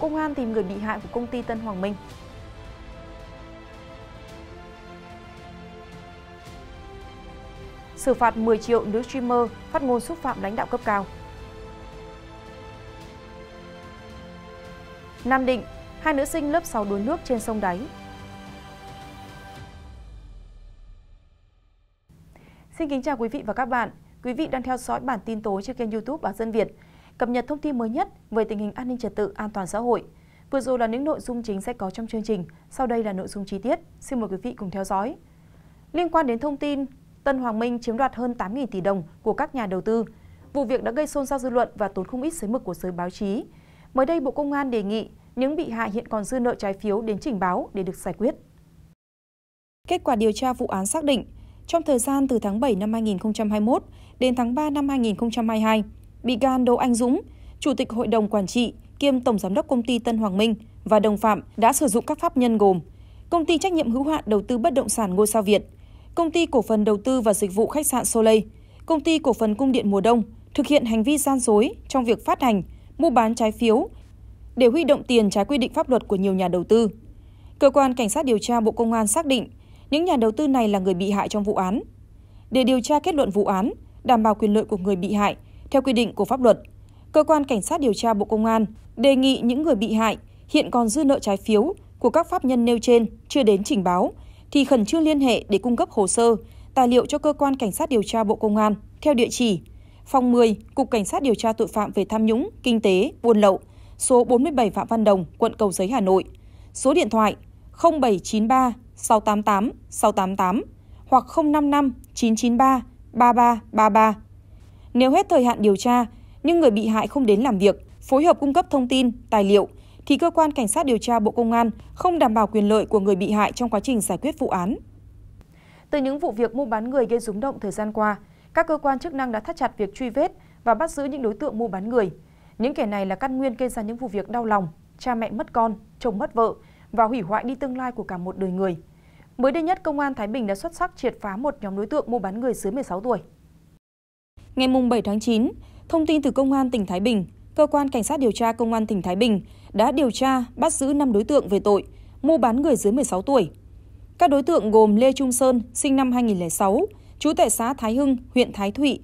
Bộ Công an tìm người bị hại của công ty Tân Hoàng Minh. Xử phạt 10 triệu nữ streamer phát ngôn xúc phạm lãnh đạo cấp cao. Nam Định, hai nữ sinh lớp 6 đuối nước trên sông Đáy. Xin kính chào quý vị và các bạn. Quý vị đang theo dõi bản tin tối trên kênh YouTube Báo Dân Việt cập nhật thông tin mới nhất về tình hình an ninh trật tự, an toàn xã hội. Vừa rồi là những nội dung chính sẽ có trong chương trình, sau đây là nội dung chi tiết. Xin mời quý vị cùng theo dõi. Liên quan đến thông tin Tân Hoàng Minh chiếm đoạt hơn 8.000 tỷ đồng của các nhà đầu tư, vụ việc đã gây xôn xao dư luận và tốn không ít giấy mực của giới báo chí. Mới đây, Bộ Công an đề nghị những bị hại hiện còn dư nợ trái phiếu đến trình báo để được giải quyết. Kết quả điều tra vụ án xác định, trong thời gian từ tháng 7 năm 2021 đến tháng 3 năm 2022, bị can Đỗ Anh Dũng, Chủ tịch Hội đồng Quản trị kiêm Tổng Giám đốc Công ty Tân Hoàng Minh và đồng phạm đã sử dụng các pháp nhân gồm Công ty trách nhiệm hữu hạn đầu tư bất động sản Ngôi Sao Việt, Công ty cổ phần đầu tư và dịch vụ khách sạn Soleil, Công ty cổ phần cung điện mùa đông thực hiện hành vi gian dối trong việc phát hành, mua bán trái phiếu để huy động tiền trái quy định pháp luật của nhiều nhà đầu tư. Cơ quan Cảnh sát điều tra Bộ Công an xác định những nhà đầu tư này là người bị hại trong vụ án. Để điều tra kết luận vụ án, đảm bảo quyền lợi của người bị hại theo quy định của pháp luật, cơ quan cảnh sát điều tra Bộ Công an đề nghị những người bị hại hiện còn dư nợ trái phiếu của các pháp nhân nêu trên chưa đến trình báo thì khẩn trương liên hệ để cung cấp hồ sơ, tài liệu cho cơ quan cảnh sát điều tra Bộ Công an theo địa chỉ phòng 10, Cục Cảnh sát điều tra tội phạm về tham nhũng, kinh tế, buôn lậu, số 47 Phạm Văn Đồng, quận Cầu Giấy, Hà Nội. Số điện thoại 0793 688 688 hoặc 055 993 3333. Nếu hết thời hạn điều tra, nhưng người bị hại không đến làm việc, phối hợp cung cấp thông tin, tài liệu, thì cơ quan cảnh sát điều tra Bộ Công an không đảm bảo quyền lợi của người bị hại trong quá trình giải quyết vụ án. Từ những vụ việc mua bán người gây rúng động thời gian qua, các cơ quan chức năng đã thắt chặt việc truy vết và bắt giữ những đối tượng mua bán người. Những kẻ này là căn nguyên gây ra những vụ việc đau lòng, cha mẹ mất con, chồng mất vợ và hủy hoại đi tương lai của cả một đời người. Mới đây nhất, Công an Thái Bình đã xuất sắc triệt phá một nhóm đối tượng mua bán người dưới 16 tuổi. Ngày 7 tháng 9, thông tin từ Công an tỉnh Thái Bình, Cơ quan Cảnh sát điều tra Công an tỉnh Thái Bình đã điều tra bắt giữ 5 đối tượng về tội mua bán người dưới 16 tuổi. Các đối tượng gồm Lê Trung Sơn, sinh năm 2006, trú tại xã Thái Hưng, huyện Thái Thụy,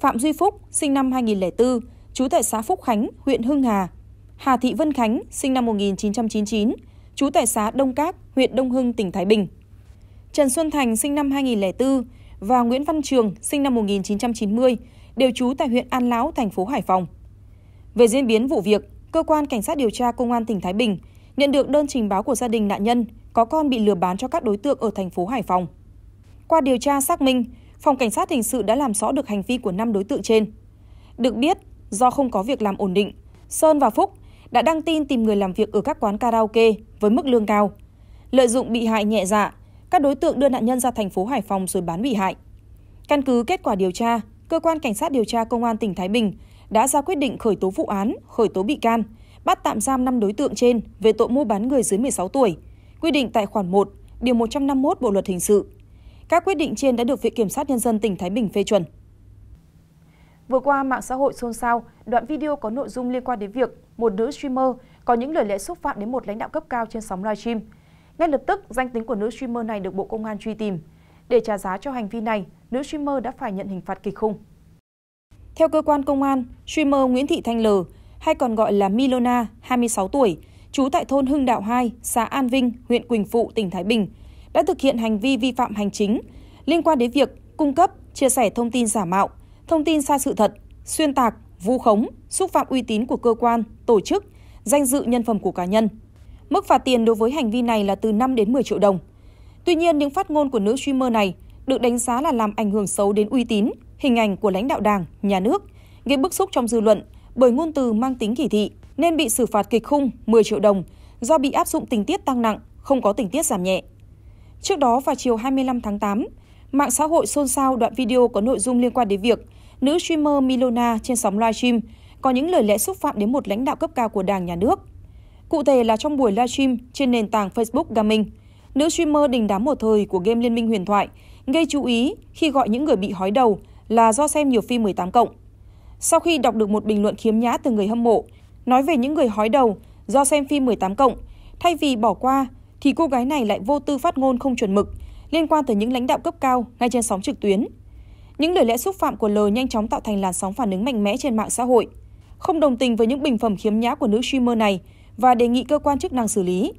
Phạm Duy Phúc, sinh năm 2004, trú tại xã Phúc Khánh, huyện Hưng Hà, Hà Thị Vân Khánh, sinh năm 1999, trú tại xã Đông Các, huyện Đông Hưng, tỉnh Thái Bình. Trần Xuân Thành, sinh năm 2004, và Nguyễn Văn Trường, sinh năm 1990, đều trú tại huyện An Lão, thành phố Hải Phòng. Về diễn biến vụ việc, cơ quan cảnh sát điều tra công an tỉnh Thái Bình nhận được đơn trình báo của gia đình nạn nhân có con bị lừa bán cho các đối tượng ở thành phố Hải Phòng. Qua điều tra xác minh, phòng cảnh sát hình sự đã làm rõ được hành vi của 5 đối tượng trên. Được biết, do không có việc làm ổn định, Sơn và Phúc đã đăng tin tìm người làm việc ở các quán karaoke với mức lương cao. Lợi dụng bị hại nhẹ dạ, các đối tượng đưa nạn nhân ra thành phố Hải Phòng rồi bán bị hại. Căn cứ kết quả điều tra, cơ quan cảnh sát điều tra công an tỉnh Thái Bình đã ra quyết định khởi tố vụ án, khởi tố bị can, bắt tạm giam 5 đối tượng trên về tội mua bán người dưới 16 tuổi, quy định tại khoản 1, điều 151 Bộ luật hình sự. Các quyết định trên đã được Viện kiểm sát nhân dân tỉnh Thái Bình phê chuẩn. Vừa qua, mạng xã hội xôn xao, đoạn video có nội dung liên quan đến việc một nữ streamer có những lời lẽ xúc phạm đến một lãnh đạo cấp cao trên sóng livestream ngay lập tức, danh tính của nữ streamer này được Bộ Công an truy tìm. Để trả giá cho hành vi này, nữ streamer đã phải nhận hình phạt kịch khung. Theo cơ quan công an, streamer Nguyễn Thị Thanh L, hay còn gọi là Milona, 26 tuổi, trú tại thôn Hưng Đạo 2, xã An Vinh, huyện Quỳnh Phụ, tỉnh Thái Bình, đã thực hiện hành vi vi phạm hành chính liên quan đến việc cung cấp, chia sẻ thông tin giả mạo, thông tin sai sự thật, xuyên tạc, vu khống, xúc phạm uy tín của cơ quan, tổ chức, danh dự nhân phẩm của cá nhân. Mức phạt tiền đối với hành vi này là từ 5 đến 10 triệu đồng. Tuy nhiên, những phát ngôn của nữ streamer này được đánh giá là làm ảnh hưởng xấu đến uy tín, hình ảnh của lãnh đạo Đảng, nhà nước, gây bức xúc trong dư luận bởi ngôn từ mang tính kỳ thị nên bị xử phạt kịch khung 10 triệu đồng do bị áp dụng tình tiết tăng nặng, không có tình tiết giảm nhẹ. Trước đó vào chiều 25 tháng 8, mạng xã hội xôn xao đoạn video có nội dung liên quan đến việc nữ streamer Milona trên sóng livestream có những lời lẽ xúc phạm đến một lãnh đạo cấp cao của Đảng nhà nước Cụ thể là trong buổi livestream trên nền tảng Facebook Gaming, nữ streamer đình đám một thời của game Liên minh huyền thoại gây chú ý khi gọi những người bị hói đầu là do xem nhiều phim 18 cộng. Sau khi đọc được một bình luận khiếm nhã từ người hâm mộ, nói về những người hói đầu do xem phim 18 cộng, thay vì bỏ qua thì cô gái này lại vô tư phát ngôn không chuẩn mực liên quan tới những lãnh đạo cấp cao ngay trên sóng trực tuyến. Những lời lẽ xúc phạm của lời nhanh chóng tạo thành làn sóng phản ứng mạnh mẽ trên mạng xã hội. Không đồng tình với những bình phẩm khiếm nhã của nữ streamer này, và đề nghị cơ quan chức năng xử lý.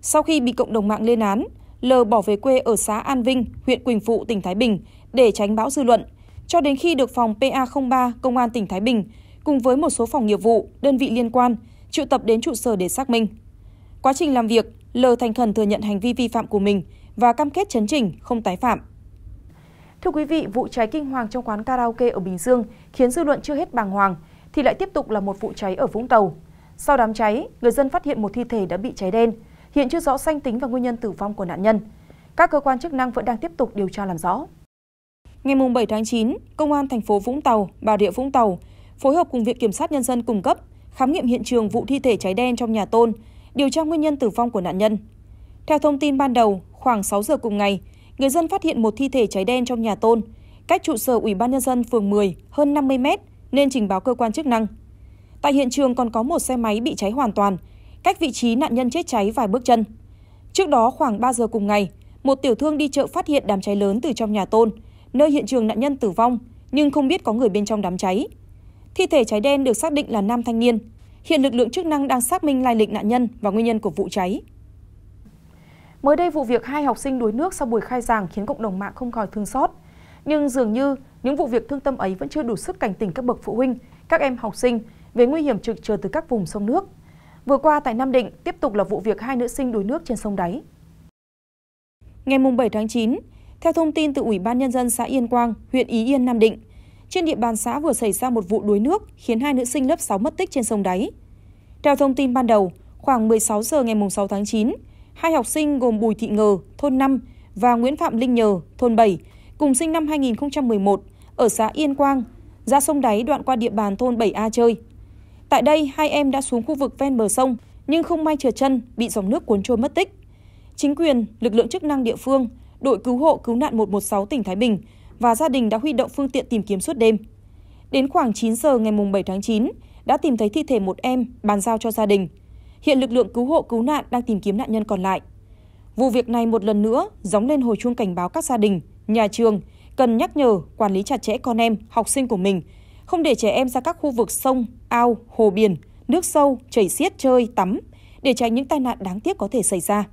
Sau khi bị cộng đồng mạng lên án, L bỏ về quê ở xã An Vinh, huyện Quỳnh Phụ, tỉnh Thái Bình để tránh bão dư luận, cho đến khi được phòng PA03 Công an tỉnh Thái Bình cùng với một số phòng nghiệp vụ, đơn vị liên quan triệu tập đến trụ sở để xác minh. Quá trình làm việc, L thành khẩn thừa nhận hành vi vi phạm của mình và cam kết chấn chỉnh, không tái phạm. Thưa quý vị, vụ cháy kinh hoàng trong quán karaoke ở Bình Dương khiến dư luận chưa hết bàng hoàng thì lại tiếp tục là một vụ cháy ở Vũng Tàu sau đám cháy người dân phát hiện một thi thể đã bị cháy đen hiện chưa rõ danh tính và nguyên nhân tử vong của nạn nhân các cơ quan chức năng vẫn đang tiếp tục điều tra làm rõ ngày 7 tháng 9 công an thành phố Vũng Tàu Bà Rịa Vũng Tàu phối hợp cùng viện kiểm sát nhân dân cung cấp khám nghiệm hiện trường vụ thi thể cháy đen trong nhà tôn điều tra nguyên nhân tử vong của nạn nhân theo thông tin ban đầu khoảng 6 giờ cùng ngày người dân phát hiện một thi thể cháy đen trong nhà tôn cách trụ sở Ủy ban nhân dân phường 10 hơn 50 mét nên trình báo cơ quan chức năng. Tại hiện trường còn có một xe máy bị cháy hoàn toàn, cách vị trí nạn nhân chết cháy vài bước chân. Trước đó khoảng 3 giờ cùng ngày, một tiểu thương đi chợ phát hiện đám cháy lớn từ trong nhà tôn, nơi hiện trường nạn nhân tử vong nhưng không biết có người bên trong đám cháy. Thi thể cháy đen được xác định là nam thanh niên. Hiện lực lượng chức năng đang xác minh lai lịch nạn nhân và nguyên nhân của vụ cháy. Mới đây vụ việc hai học sinh đuối nước sau buổi khai giảng khiến cộng đồng mạng không khỏi thương xót. Nhưng dường như những vụ việc thương tâm ấy vẫn chưa đủ sức cảnh tỉnh các bậc phụ huynh, các em học sinh về nguy hiểm trực chờ từ các vùng sông nước. Vừa qua tại Nam Định tiếp tục là vụ việc hai nữ sinh đuối nước trên sông đáy. Ngày 7 tháng 9, theo thông tin từ Ủy ban Nhân dân xã Yên Quang, huyện Ý Yên, Nam Định, trên địa bàn xã vừa xảy ra một vụ đuối nước khiến hai nữ sinh lớp 6 mất tích trên sông đáy. Theo thông tin ban đầu, khoảng 16 giờ ngày 6 tháng 9, hai học sinh gồm Bùi Thị Ngờ, thôn 5 và Nguyễn Phạm Linh Nhờ, thôn 7, cùng sinh năm 2011 ở xã Yên Quang, ra sông đáy đoạn qua địa bàn thôn 7A chơi. Tại đây, hai em đã xuống khu vực ven bờ sông nhưng không may trượt chân, bị dòng nước cuốn trôi mất tích. Chính quyền, lực lượng chức năng địa phương, đội cứu hộ cứu nạn 116 tỉnh Thái Bình và gia đình đã huy động phương tiện tìm kiếm suốt đêm. Đến khoảng 9 giờ ngày 7 tháng 9, đã tìm thấy thi thể một em bàn giao cho gia đình. Hiện lực lượng cứu hộ cứu nạn đang tìm kiếm nạn nhân còn lại. Vụ việc này một lần nữa gióng lên hồi chuông cảnh báo các gia đình, nhà trường cần nhắc nhở quản lý chặt chẽ con em, học sinh của mình không để trẻ em ra các khu vực sông, ao, hồ biển, nước sâu, chảy xiết chơi, tắm để tránh những tai nạn đáng tiếc có thể xảy ra.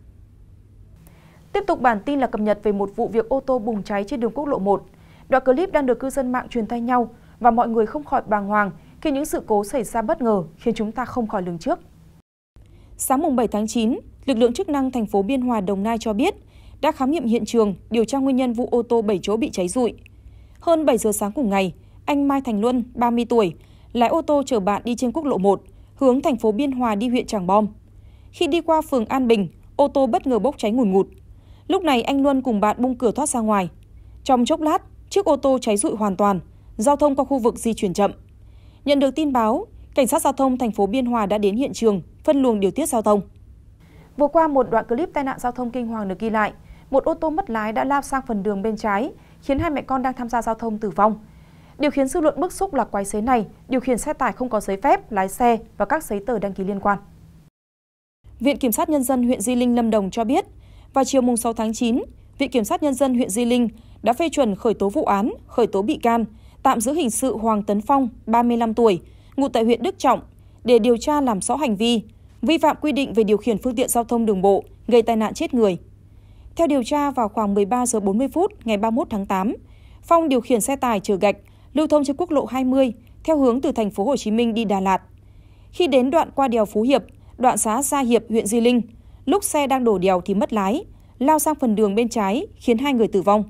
Tiếp tục bản tin là cập nhật về một vụ việc ô tô bùng cháy trên đường quốc lộ 1. Đoạn clip đang được cư dân mạng truyền tay nhau và mọi người không khỏi bàng hoàng khi những sự cố xảy ra bất ngờ khiến chúng ta không khỏi lường trước. Sáng mùng 7 tháng 9, lực lượng chức năng thành phố Biên Hòa Đồng Nai cho biết đã khám nghiệm hiện trường, điều tra nguyên nhân vụ ô tô 7 chỗ bị cháy rụi. Hơn 7 giờ sáng cùng ngày, anh Mai Thành Luân, 30 tuổi, lái ô tô chở bạn đi trên quốc lộ 1, hướng thành phố Biên Hòa đi huyện Tràng Bom. Khi đi qua phường An Bình, ô tô bất ngờ bốc cháy ngùn ngụt. Lúc này anh Luân cùng bạn bung cửa thoát ra ngoài. Trong chốc lát, chiếc ô tô cháy rụi hoàn toàn, giao thông qua khu vực di chuyển chậm. Nhận được tin báo, cảnh sát giao thông thành phố Biên Hòa đã đến hiện trường, phân luồng điều tiết giao thông. Vừa qua một đoạn clip tai nạn giao thông kinh hoàng được ghi lại, một ô tô mất lái đã lao sang phần đường bên trái, khiến hai mẹ con đang tham gia giao thông tử vong. Điều khiến dư luận bức xúc là quái xế này điều khiển xe tải không có giấy phép, lái xe và các giấy tờ đăng ký liên quan. Viện Kiểm sát Nhân dân huyện Di Linh Lâm Đồng cho biết, vào chiều 6 tháng 9, Viện Kiểm sát Nhân dân huyện Di Linh đã phê chuẩn khởi tố vụ án, khởi tố bị can, tạm giữ hình sự Hoàng Tấn Phong, 35 tuổi, ngụ tại huyện Đức Trọng, để điều tra làm rõ hành vi, vi phạm quy định về điều khiển phương tiện giao thông đường bộ, gây tai nạn chết người. Theo điều tra, vào khoảng 13 giờ 40 phút ngày 31 tháng 8, Phong điều khiển xe tải chở gạch lưu thông trên quốc lộ 20 theo hướng từ thành phố Hồ Chí Minh đi Đà Lạt. Khi đến đoạn qua đèo Phú Hiệp, đoạn xã Gia Hiệp, huyện Di Linh, lúc xe đang đổ đèo thì mất lái, lao sang phần đường bên trái khiến hai người tử vong.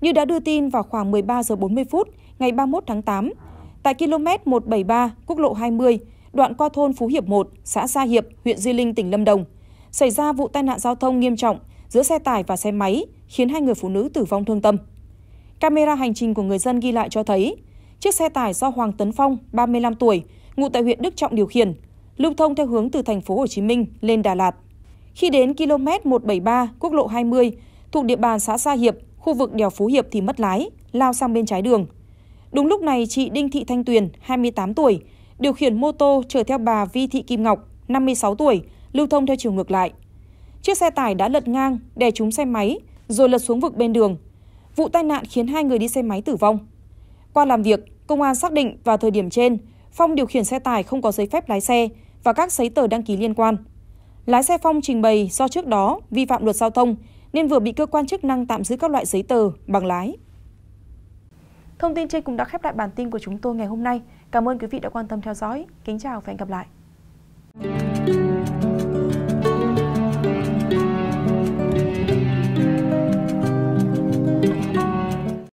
Như đã đưa tin vào khoảng 13 giờ 40 phút ngày 31 tháng 8, tại km 173 quốc lộ 20, đoạn qua thôn Phú Hiệp 1, xã Gia Hiệp, huyện Di Linh, tỉnh Lâm Đồng, xảy ra vụ tai nạn giao thông nghiêm trọng giữa xe tải và xe máy khiến hai người phụ nữ tử vong thương tâm camera hành trình của người dân ghi lại cho thấy chiếc xe tải do Hoàng Tấn Phong, 35 tuổi, ngụ tại huyện Đức Trọng điều khiển, lưu thông theo hướng từ thành phố Hồ Chí Minh lên Đà Lạt. Khi đến km 173 quốc lộ 20 thuộc địa bàn xã Sa Hiệp, khu vực đèo Phú Hiệp thì mất lái, lao sang bên trái đường. Đúng lúc này, chị Đinh Thị Thanh Tuyền, 28 tuổi, điều khiển mô tô chở theo bà Vi Thị Kim Ngọc, 56 tuổi, lưu thông theo chiều ngược lại. Chiếc xe tải đã lật ngang, đè trúng xe máy, rồi lật xuống vực bên đường, Vụ tai nạn khiến hai người đi xe máy tử vong. Qua làm việc, công an xác định vào thời điểm trên, Phong điều khiển xe tải không có giấy phép lái xe và các giấy tờ đăng ký liên quan. Lái xe Phong trình bày do trước đó vi phạm luật giao thông nên vừa bị cơ quan chức năng tạm giữ các loại giấy tờ bằng lái. Thông tin trên cũng đã khép lại bản tin của chúng tôi ngày hôm nay. Cảm ơn quý vị đã quan tâm theo dõi. Kính chào và hẹn gặp lại.